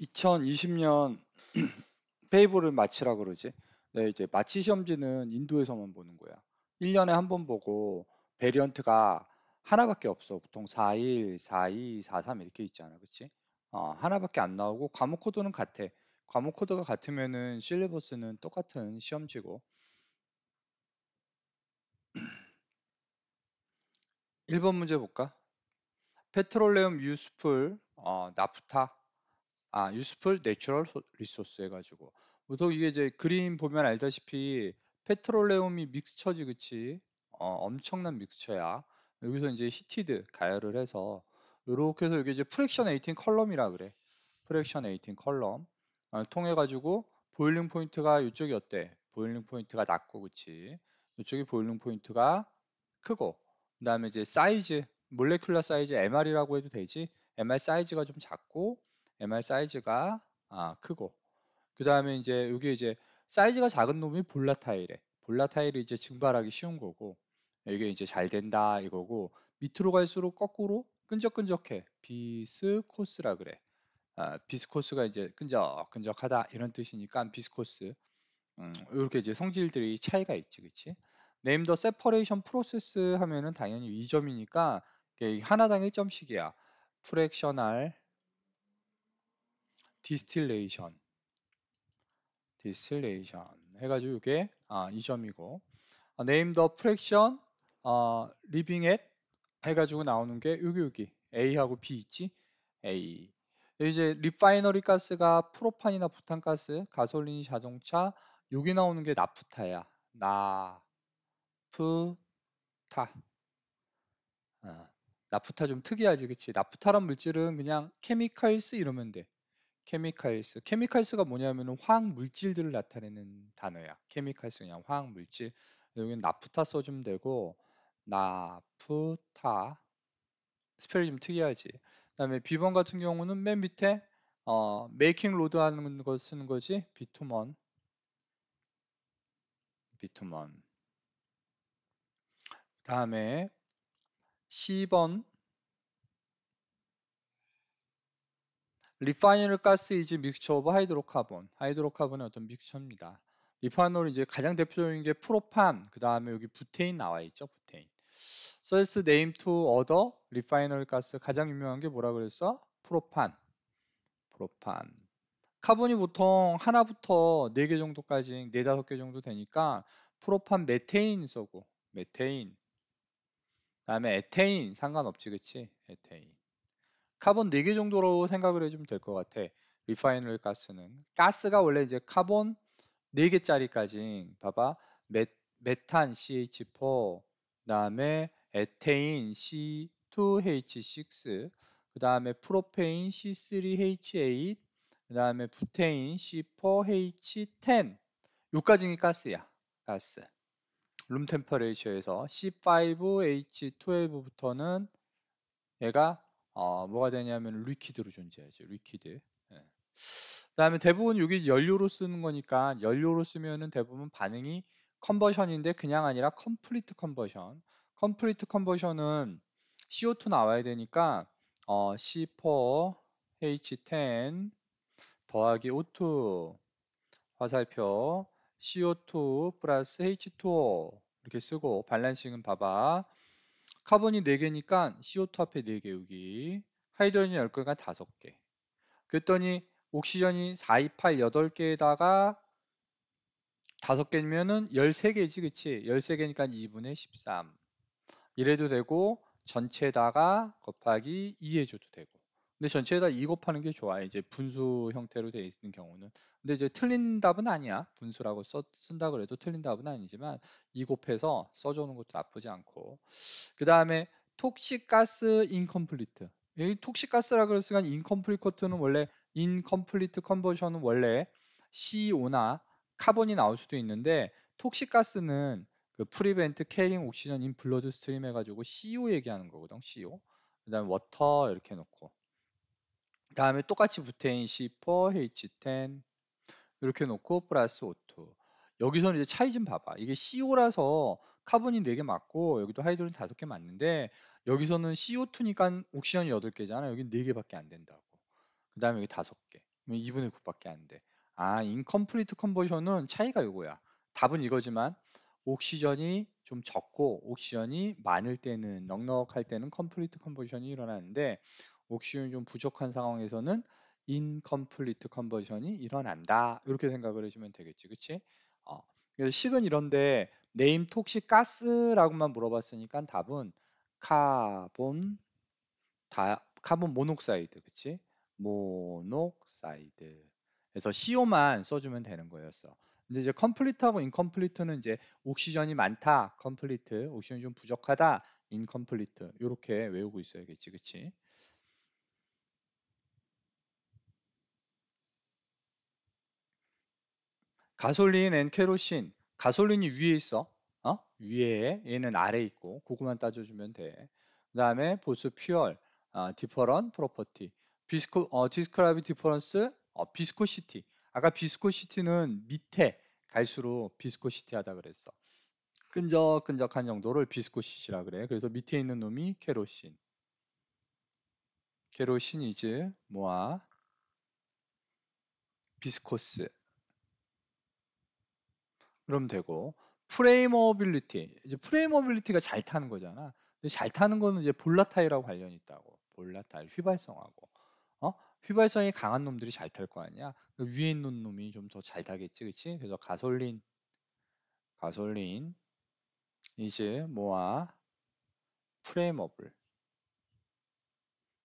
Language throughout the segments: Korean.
2020년 페이보를 마치라 그러지. 네, 이제 마치 시험지는 인도에서만 보는 거야. 1년에 한 번 보고 베리언트가 하나밖에 없어. 보통 4일, 42, 43 이렇게 있잖아. 그치? 어, 하나밖에 안 나오고 과목 코드는 같아. 과목 코드가 같으면은 실리버스는 똑같은 시험지고 1번 문제 볼까? 페트롤레움 유스풀 어, 나프타 아, useful natural resource 해가지고 보통 이게 이제 그림 보면 알다시피 페트롤레움이 믹스처지 그치? 어, 엄청난 믹스처야. 여기서 이제 히티드 가열을 해서 요렇게 해서 이게 이제 프랙션 18 컬럼이라 그래. 프랙션 18 컬럼 아, 통해 가지고 보일링 포인트가 이쪽이 어때? 보일링 포인트가 낮고 그치? 이쪽이 보일링 포인트가 크고 그 다음에 이제 사이즈 몰레큘라 사이즈 MR이라고 해도 되지 MR 사이즈가 좀 작고 MR 사이즈가 아, 크고 그 다음에 이제 여기 이제 사이즈가 작은 놈이 볼라타일에 볼라타일이 이제 증발하기 쉬운 거고 이게 이제 잘 된다 이거고 밑으로 갈수록 거꾸로 끈적끈적해 비스코스라 그래 아, 비스코스가 이제 끈적끈적하다 이런 뜻이니까 비스코스 음, 이렇게 이제 성질들이 차이가 있지 그치 네임 더 세퍼레이션 프로세스 하면은 당연히 2점이니까 하나당 1점씩이야 프렉셔널 디스틸레이션 디스틸레이션 해가지고 이게 아, 이 점이고 아, name the f r a 해가지고 나오는 게 여기 여기 A하고 B 있지 A 이제 리파이너리 가스가 프로판이나 부탄가스 가솔린 자동차 여기 나오는 게 나프타야 나프타 아, 나프타 좀 특이하지 그치 나프타란 물질은 그냥 케미칼스 이러면 돼 케미칼스. 케미칼스가 뭐냐면은 화학 물질들을 나타내는 단어야. 케미칼스 그냥 화학 물질. 여기는 나프타 써주면 되고 나프타 스펠이 좀 특이하지. 그다음에 비번 같은 경우는 맨 밑에 어, 메이킹 로드 하는 걸 쓰는 거지. 비투먼. 비투먼. 다음에 C번 리파이널 가스 이즈 믹스처 오브 하이드로카본 하이드로카본의 어떤 믹스처입니다. 리파이널이 이제 가장 대표적인 게 프로판 그 다음에 여기 부테인 나와 있죠 부테인. Source name to order 리파이널 가스 가장 유명한 게 뭐라 그랬어? 프로판 프로판 카본이 보통 하나부터 네 개 정도까지 네 다섯 개 정도 되니까 프로판 메테인 써고 메테인 그다음에 에테인 상관없지 그치 에테인 카본 4개 정도로 생각을 해주면 될 것 같아. 리파이너 가스는 가스가 원래 이제 카본 4개짜리까지 봐봐 메, 메탄 CH4 그다음에 에테인 C2H6 그다음에 프로페인 C3H8 그다음에 부테인 C4H10 요까지는 가스야 가스 룸 템퍼레이처에서 C5H12부터는 얘가 어, 뭐가 되냐면 리퀴드로 존재하죠. 리퀴드. 예. 그다음에 대부분 여기 연료로 쓰는 거니까 연료로 쓰면은 대부분 반응이 컨버션인데 그냥 아니라 컴플리트 컨버션. 컴플리트 컨버션은 CO2 나와야 되니까 어, C4H10 더하기 O2 화살표 CO2 플러스 H2O 이렇게 쓰고 발란싱은 봐봐 카본이 4개니까 CO2 앞에 4개 여기 하이드로젠 10개가 5개 그랬더니 옥시전이 4, 2, 8, 8개에다가 5개면은 13개지 그치 13개니까 2분의 13 이래도 되고 전체에다가 곱하기 2 해줘도 되고 근데 전체에다 이 곱하는 게 좋아. 이제 분수 형태로 되어 있는 경우는. 근데 이제 틀린 답은 아니야. 분수라고 써, 쓴다 그래도 틀린 답은 아니지만 이 곱해서 써주는 것도 나쁘지 않고. 그 다음에 톡시가스 인컴플리트. 이 톡시가스라 그랬으니까 인컴플리코트는 원래 인컴플리트 컨버션은 원래 CO나 카본이 나올 수도 있는데 톡시가스는 그 프리벤트 캐링 옥시전 인 블러드 스트림 해가지고 CO 얘기하는 거거든. CO. 그다음 에 워터 이렇게 놓고 다음에 똑같이 부테인 C4H10 이렇게 놓고 플러스 O2 여기서는 이제 차이 좀 봐봐 이게 CO라서 카본이 4개 맞고 여기도 하이드로 다섯 개 맞는데 여기서는 CO2니까 옥시전이 8개잖아 여기 4개밖에 안 된다고 그 다음에 여기 5개 2분의 9밖에 안 돼아 인컴플리트 컨버션은 차이가 이거야 답은 이거지만 옥시전이 좀 적고 옥시전이 많을 때는 넉넉할 때는 컴플리트 컨버션이 일어나는데 옥시온이좀 부족한 상황에서는 incomplete conversion이 일어난다. 이렇게 생각을 해주면 되겠지, 그치 어. 그래서 식은 이런데 네임 톡시 가스라고만 물어봤으니까 답은 carbon, 다 carbon monoxide, 그렇지? 치 모녹사이드. 그래서 CO만 써주면 되는 거였어. 근데 이제 컴플리트하고 인컴플리트는 이제 옥시전이 많다, 컴플리트, 옥시전이 좀 부족하다, 인컴플리트 이렇게 외우고 있어야겠지, 그치 가솔린 앤 케로신. 가솔린이 위에 있어. 어? 위에 얘는 아래 있고 그거만 따져주면 돼. 그 다음에 보스 퓨얼, 어, 디퍼런 프로퍼티, 비스코 어, 디스크라이브 디퍼런스, 어, 비스코시티. 아까 비스코시티는 밑에 갈수록 비스코시티 하다 그랬어. 끈적끈적한 정도를 비스코시티라 그래. 그래서 밑에 있는 놈이 케로신. 케로신 이즈 모아 비스코스. 그럼 되고 프레이머빌리티 이제 프레이머빌리티가 잘 타는 거잖아. 근데 잘 타는 거는 이제 볼라타일하고 관련이 있다고. 볼라타일 휘발성하고 어? 휘발성이 강한 놈들이 잘 탈 거 아니야. 그 위에 있는 놈이 좀 더 잘 타겠지, 그치 그래서 가솔린 가솔린 이제 뭐야? 프레임업을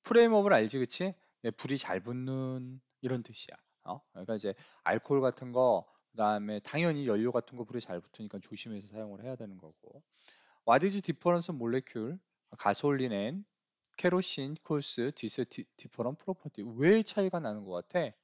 프레임업을 알지, 그치 불이 잘 붙는 이런 뜻이야. 어? 그러니까 이제 알코올 같은 거 그다음에 당연히 연료 같은 거 불에 잘 붙으니까 조심해서 사용을 해야 되는 거고. What is difference molecule? 가솔린 엔 케로신 콜스 디스 디퍼런 프로퍼티 왜 차이가 나는 것 같아?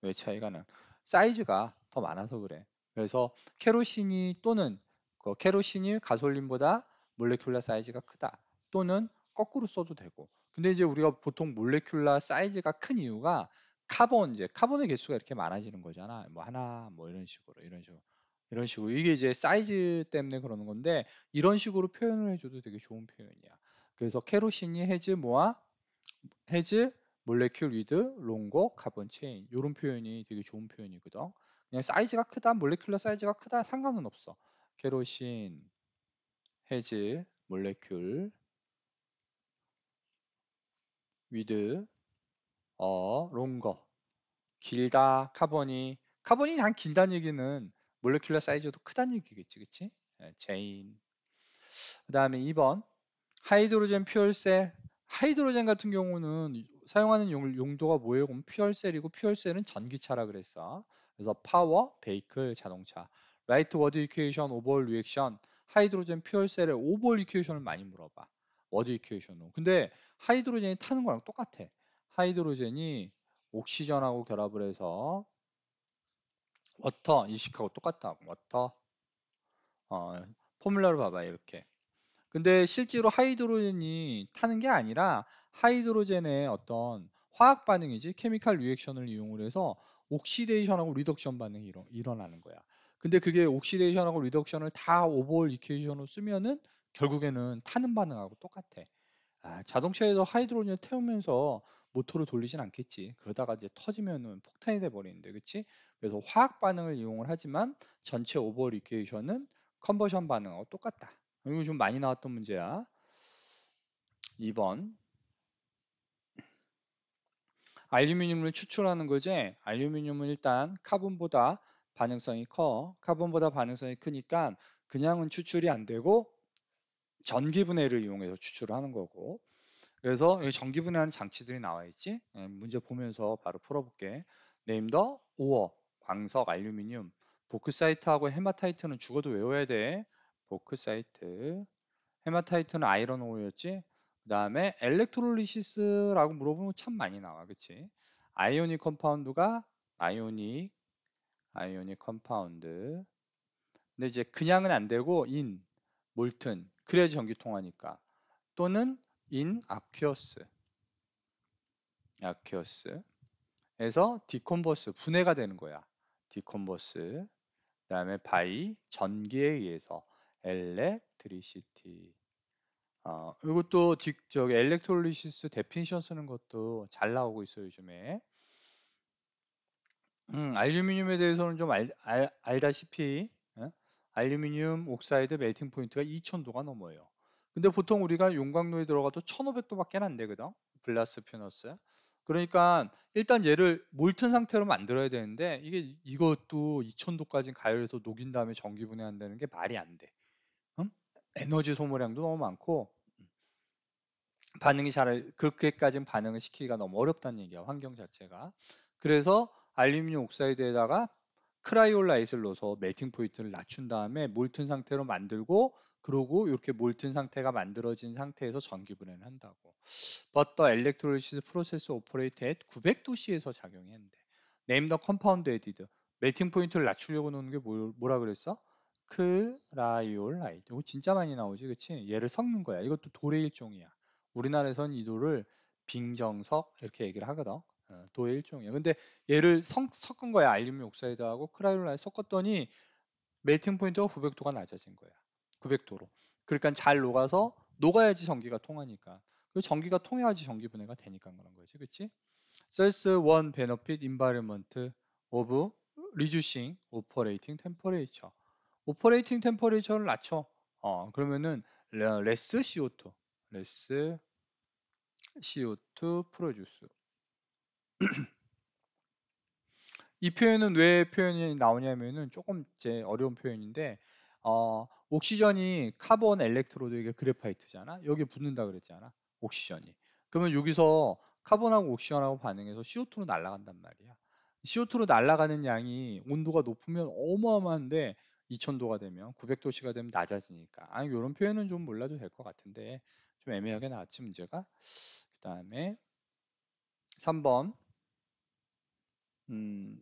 왜 차이가 나? 사이즈가 더 많아서 그래. 그래서 케로신이 또는 그 케로신이 가솔린보다 몰레큘라 사이즈가 크다. 또는 거꾸로 써도 되고. 근데 이제 우리가 보통 몰레큘라 사이즈가 큰 이유가 카본 이제 카본의 개수가 이렇게 많아지는 거잖아. 뭐 하나 뭐 이런 식으로 이런 식으로 이런 식으로 이게 이제 사이즈 때문에 그러는 건데 이런 식으로 표현을 해줘도 되게 좋은 표현이야. 그래서 케로신이 헤즈 모아 헤즈 몰레큘 위드 롱고 카본 체인 이런 표현이 되게 좋은 표현이거든. 그냥 사이즈가 크다 몰레큘러 사이즈가 크다 상관은 없어. 케로신 헤즈 몰레큘 위드 어, 롱거, 길다, 카본이. 카본이 한 긴다는 얘기는 몰레큘러 사이즈도 크다는 얘기겠지, 그치? 예, 제인. 그 다음에 2번, 하이드로젠 퓨얼셀. 하이드로젠 같은 경우는 사용하는 용, 도가 뭐예요? 그럼 퓨얼셀이고 퓨얼셀은 전기차라 그랬어. 그래서 파워, 베이클, 자동차. 라이트 워드 이큐에이션오버홀 리액션. 하이드로젠 퓨얼셀의 오버홀이큐에이션을 많이 물어봐. 워드 이큐에이션으로 근데 하이드로젠이 타는 거랑 똑같아. 하이드로젠이 옥시전하고 결합을 해서 워터 이식하고 똑같다 워터 어, 포뮬러를 봐봐 이렇게 근데 실제로 하이드로젠이 타는 게 아니라 하이드로젠의 어떤 화학 반응이지 케미칼 리액션을 이용을 해서 옥시데이션하고 리덕션 반응이 일어, 일어나는 거야 근데 그게 옥시데이션하고 리덕션을 다 오버홀 이케이션으로 쓰면은 결국에는 타는 반응하고 똑같아 아, 자동차에서 하이드로젠을 태우면서 모터를 돌리진 않겠지. 그러다가 이제 터지면은 폭탄이 돼 버리는데, 그렇지? 그래서 화학 반응을 이용을 하지만 전체 오버 리케이션은 컨버션 반응하고 똑같다. 이거 좀 많이 나왔던 문제야. 2번 알루미늄을 추출하는 거지. 알루미늄은 일단 카본보다 반응성이 커. 카본보다 반응성이 크니까 그냥은 추출이 안 되고 전기 분해를 이용해서 추출을 하는 거고. 그래서 여기 정기분해하는 장치들이 나와 있지. 예, 문제 보면서 바로 풀어볼게. 네임더, 오어, 광석, 알루미늄, 보크사이트하고 헤마타이트는 죽어도 외워야 돼. 보크사이트, 헤마타이트는 아이런 오어였지. 그 다음에 엘렉트롤리시스라고 물어보면 참 많이 나와, 그치? 아이오닉 컴파운드가 아이오닉, 아이오닉 컴파운드. 근데 이제 그냥은 안 되고 인, 몰튼, 그래야지 전기통하니까. 또는 인 아큐어스 아큐어스에서 디컨버스 분해가 되는 거야. 디컨버스 그다음에 바이 전기에 의해서 엘렉트리시티 어, 이것도 디, 저기 엘렉트롤리시스 데피니션 쓰는 것도 잘 나오고 있어요 요즘에 음, 알루미늄에 대해서는 좀 알, 알, 알다시피 알루미늄 옥사이드 멜팅 포인트가 2000도가 넘어요 근데 보통 우리가 용광로에 들어가도 1500도밖에 안 되거든. 블라스 퓨너스. 그러니까 일단 얘를 몰튼 상태로 만들어야 되는데 이게 이것도 2000도까지 가열해서 녹인 다음에 전기 분해한다는 게 말이 안 돼. 응? 에너지 소모량도 너무 많고 반응이 잘그렇게까지 반응을 시키기가 너무 어렵다는 얘기야 환경 자체가. 그래서 알루미늄 옥사이드에다가 크라이올라이트를 넣어서 멜팅 포인트를 낮춘 다음에 몰튼 상태로 만들고 그러고 이렇게 몰든 상태가 만들어진 상태에서 전기 분해를 한다고. But the electrolysis process operate at 900도씨에서 작용했는데. Name the compound added. 멜팅 포인트를 낮추려고 놓는 게 뭐, 라 그랬어? 크라이올라이드. 이거 진짜 많이 나오지, 그치? 얘를 섞는 거야. 이것도 돌의 일종이야. 우리나라에선 이 돌을 빙정석 이렇게 얘기를 하거든. 어, 도의 일종이야. 근데 얘를 성, 섞은 거야. 알루미늄 옥사이드하고 크라이올라이드 섞었더니 멜팅 포인트가 900도가 낮아진 거야. 900도로. 그러니까 잘 녹아서 녹아야지 전기가 통하니까. 그 전기가 통해야지 전기 분해가 되니까 그런 거지, 그렇지? There's one benefit environment of reducing operating temperature. operating temperature를 낮춰. 어, 그러면은 less CO2, less CO2 produce. 이 표현은 왜 표현이 나오냐면은 조금 이제 어려운 표현인데 어, 옥시전이 카본 엘렉트로드에게 그래파이트잖아. 여기 붙는다 그랬잖아. 옥시전이. 그러면 여기서 카본하고 옥시전하고 반응해서 CO2로 날아간단 말이야. CO2로 날아가는 양이 온도가 높으면 어마어마한데 2000도가 되면 900도씨가 되면 낮아지니까. 아, 이런 표현은 좀 몰라도 될 것 같은데 좀 애매하게 나왔지 문제가. 그다음에 3번 음,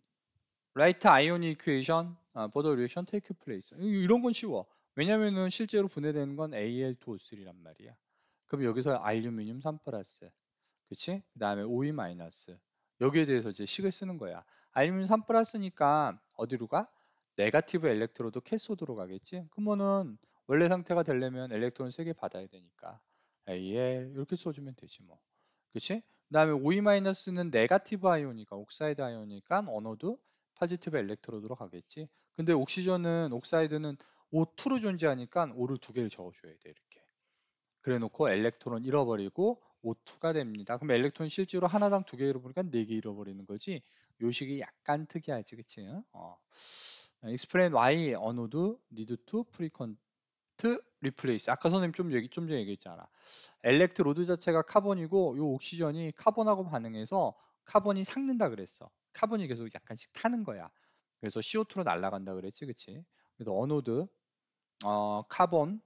라이트 아이오니 이퀘이션 아, border relation take place. 이런 건 쉬워. 왜냐면은 실제로 분해되는 건 Al2O3란 말이야. 그럼 여기서 알루미늄 3 플러스, 그치? 그 다음에 o e 마이너스. 여기에 대해서 이제 식을 쓰는 거야. 알루미늄 3 플러스니까 어디로 가? 네가티브 엘렉트로도 캐소드로 가겠지? 그러면은 원래 상태가 되려면 엘렉트론 3개 받아야 되니까 Al 이렇게 써주면 되지 뭐. 그치? 그 다음에 O2-는 e 네가티브 아이오니까 옥사이드 아이오니까 언어도 파지티브 엘렉트로드로 가겠지. 근데 옥시전은 옥사이드는 O2로 존재하니까 O를 두 개를 적어줘야 돼 이렇게. 그래놓고 엘렉트론 잃어버리고 O2가 됩니다. 그럼 엘렉트론 실제로 하나당 두 개 잃어버리니까 네 개 잃어버리는 거지. 요식이 약간 특이하지, 그치? 어. Explain why anode need to frequent replace. 아까 선생님 좀 얘기 좀 전에 얘기했잖아. 엘렉트로드 자체가 카본이고 요 옥시전이 카본하고 반응해서 카본이 삭는다 그랬어. 카본이 계속 약간씩 타는 거야. 그래서 CO2로 날아간다 그랬지, 그치? 그래서 어노드, 어, 카본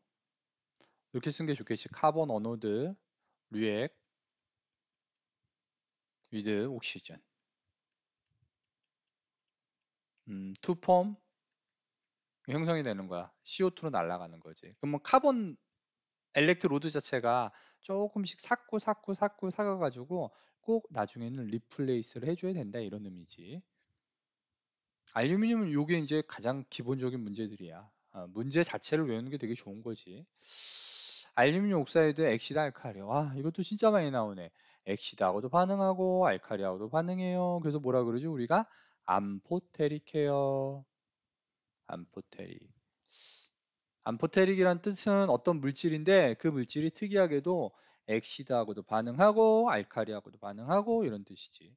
이렇게 쓴 게 좋겠지. 카본 어노드, 류액, 위드 옥시즌 음, 투폼 형성이 되는 거야. CO2로 날아가는 거지. 그러면 카본 엘렉트 로드 자체가 조금씩 삭고 삭고 삭고 삭아가지고 꼭 나중에는 리플레이스를 해줘야 된다 이런 의미지. 알루미늄은 요게 이제 가장 기본적인 문제들이야. 아, 문제 자체를 외우는 게 되게 좋은 거지. 알루미늄 옥사이드 엑시드 알칼리. 와 아, 이것도 진짜 많이 나오네. 엑시드하고도 반응하고 알칼리하고도 반응해요. 그래서 뭐라 그러지 우리가 암포테리케어 암포테릭. 암포테릭이란 뜻은 어떤 물질인데 그 물질이 특이하게도 엑시드하고도 반응하고 알카리하고도 반응하고 이런 뜻이지.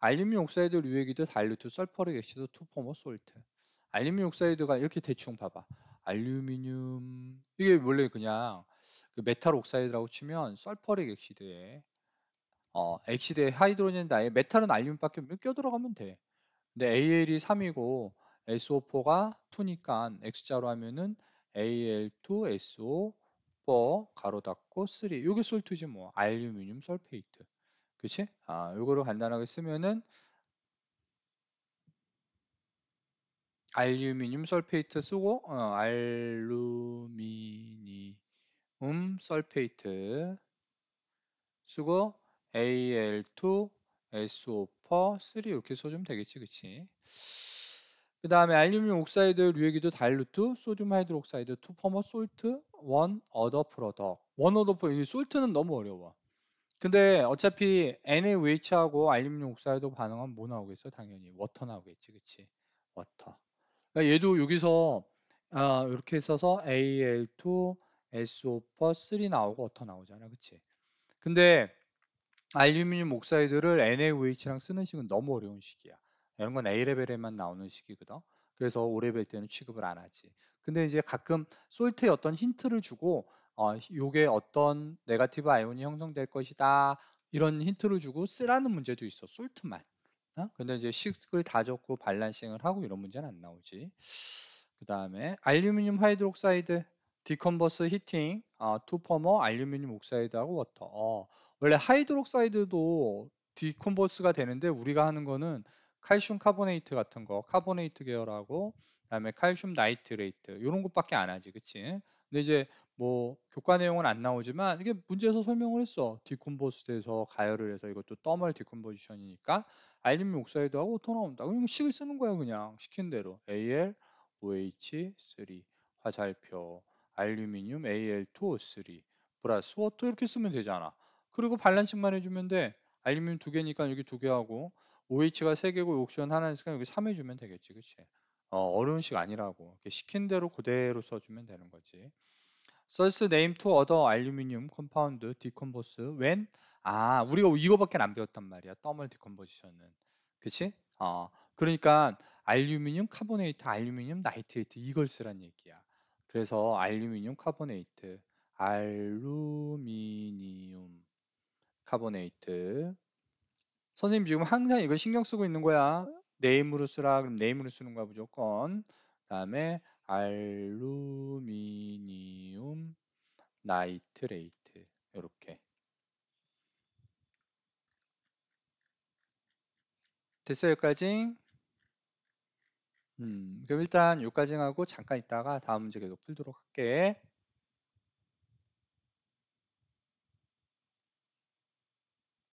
알루미늄 옥사이드 류액이드 달루트 설퍼릭 액시드 투포머 솔트. 알루미늄 옥사이드가 이렇게 대충 봐봐. 알루미늄 이게 원래 그냥 그 메탈 옥사이드라고 치면 설퍼릭 액시드에 어, 액시드에 하이드로젠 다에 메탈은 알루미늄밖에 껴 들어가면 돼. 근데 AL이 3이고 SO4가 2니까 X자로 하면은 Al2SO 4 가로 닫고 3 요게 솔트지 뭐 알루미늄 설페이트 그치? 아 요거를 간단하게 쓰면은 알루미늄 설페이트 쓰고 어, 알루미늄 설페이트 쓰고 Al2SO4 3 이렇게 써주면 되겠지 그치? 그 다음에 알루미늄 옥사이드 류액이도 다일루트, 소듐 하이드록사이드, 투 퍼머 솔트, 원 어더 프로더원 어더 프로덕. 이 솔트는 너무 어려워. 근데 어차피 NaOH하고 알루미늄 옥사이드 반응하면 뭐 나오겠어? 당연히 워터 나오겠지, 그치? 워터. 그러니까 얘도 여기서 아, 이렇게 써서 AL2, SO4, 3 나오고 워터 나오잖아, 그치? 근데 알루미늄 옥사이드를 NaOH랑 쓰는 식은 너무 어려운 식이야. 이런 건 A레벨에만 나오는 식이거든. 그래서 오레벨 때는 취급을 안 하지. 근데 이제 가끔 솔트에 어떤 힌트를 주고 어, 요게 어떤 네가티브 아이온이 형성될 것이다. 이런 힌트를 주고 쓰라는 문제도 있어. 솔트만. 어? 근데 이제 식을 다 적고 발란싱을 하고 이런 문제는 안 나오지. 그 다음에 알루미늄 하이드록사이드 디컨버스 히팅 어, 투퍼머 알루미늄 옥사이드하고 워터 어, 원래 하이드록사이드도 디컨버스가 되는데 우리가 하는 거는 칼슘 카보네이트 같은 거 카보네이트 계열하고 그다음에 칼슘 나이트레이트 이런 것밖에 안 하지 그치 근데 이제 뭐 교과 내용은 안 나오지만 이게 문제에서 설명을 했어 디콤보스 돼서 가열을 해서 이것도 떠멀 디콤보지션이니까 알림 옥사이드 하고 오토 나온다 그냥 식을 쓰는 거야 그냥 시킨 대로 AL OH3 화살표 알루미늄 Al2O3 플러스 워터 이렇게 쓰면 되잖아 그리고 반란식만 해주면 돼 알루미늄 두 개니까 여기 두 개 하고 OH가 3개고 옥션 하나니까 있 여기 3 해주면 되겠지. 그치? 어, 어려운 식 아니라고. 시킨 대로 그대로 써주면 되는 거지. Source name to other aluminum compound decompose when 아 우리가 이거밖에 안 배웠단 말이야. 더멀 디컴포지션은. 그치? 어, 그러니까 알루미늄 카보네이트, 알루미늄 나이트레이트 이걸 쓰란 얘기야. 그래서 알루미늄 카보네이트, 알루미늄 카보네이트 선생님 지금 항상 이걸 신경 쓰고 있는 거야. 네임으로 쓰라. 그럼 네임으로 쓰는 거야 무조건. 그다음에 알루미늄 나이트레이트 이렇게 됐어요 여기까지 음 그럼 일단 여기까지 하고 잠깐 있다가 다음 문제 계속 풀도록 할게